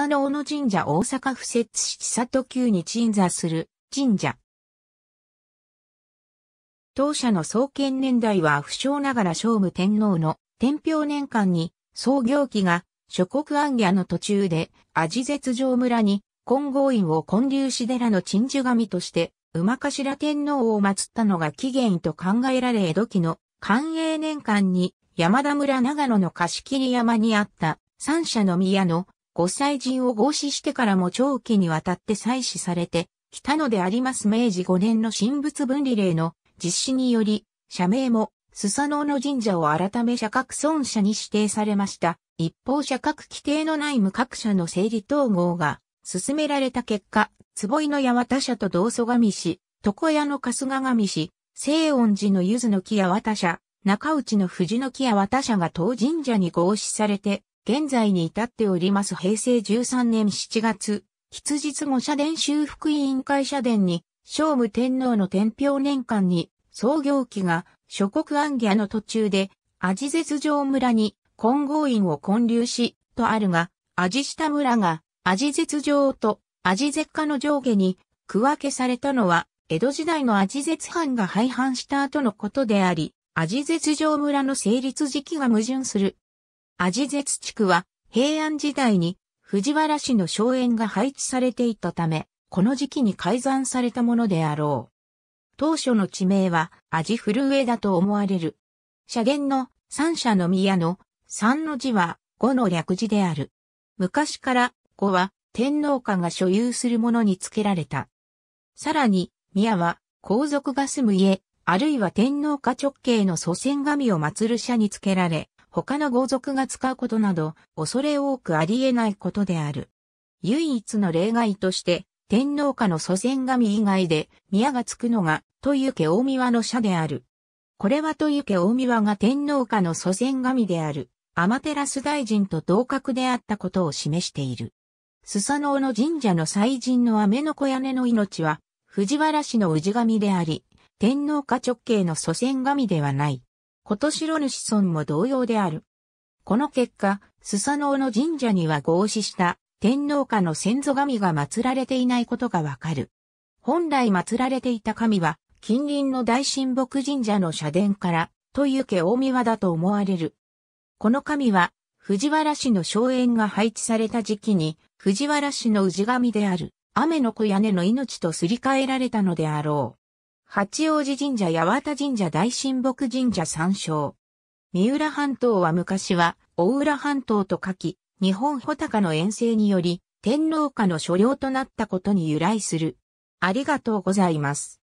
佐野小野神社大阪府設市千里宮に鎮座する神社。当社の創建年代は不詳ながら聖武天皇の天平年間に創業期が諸国安夜の途中で味絶城村に金剛院を建立し寺の鎮守神として馬頭天皇を祀ったのが起源と考えられ江戸期の寛永年間に山田村長野の貸切山にあった三社の宮の五歳人を合祀してからも長期にわたって採取されて、きたのであります明治5年の神仏分離令の実施により、社名も、スサノオの神社を改め社格尊者に指定されました。一方社格規定のない無格社の整理統合が進められた結果、坪井の八幡社と同祖神氏、床屋の春日神氏、西恩寺の柚子の木八幡社、中内の藤の木八幡社が当神社に合祀されて、現在に至っております平成13年7月、筆実後社殿修復委員会社殿に、聖武天皇の天平年間に、創業期が諸国暗ギの途中で、アジ絶城村に金剛院を建立し、とあるが、アジ下村が、アジ絶城とアジ絶下の上下に区分けされたのは、江戸時代のアジ絶藩が廃藩した後のことであり、アジ絶城村の成立時期が矛盾する味絶地区は平安時代に藤原氏の荘園が配置されていたため、この時期に改ざんされたものであろう。当初の地名は味古上だと思われる。社言の三社の宮の三の字は五の略字である。昔から五は天皇家が所有するものに付けられた。さらに宮は皇族が住む家、あるいは天皇家直系の祖先神を祀る社に付けられ、他の豪族が使うことなど、恐れ多くあり得ないことである。唯一の例外として、天皇家の祖先神以外で、宮がつくのが、とゆけ大宮の社である。これはとゆけ大宮が天皇家の祖先神である、天照大臣と同格であったことを示している。スサノオの神社の祭神の雨の小屋根の命は、藤原氏の氏神であり、天皇家直系の祖先神ではない。今年、し主村も同様である。この結果、スサノオの神社には合祀した天皇家の先祖神が祀られていないことがわかる。本来祀られていた神は、近隣の大神木神社の社殿から、という家大庭だと思われる。この神は、藤原氏の荘園が配置された時期に、藤原氏の氏神である、雨の子屋根の命とすり替えられたのであろう。八王子神社八幡神社大神木神社参照。三浦半島は昔は大浦半島と書き、日本穂高の遠征により天皇家の所領となったことに由来する。ありがとうございます。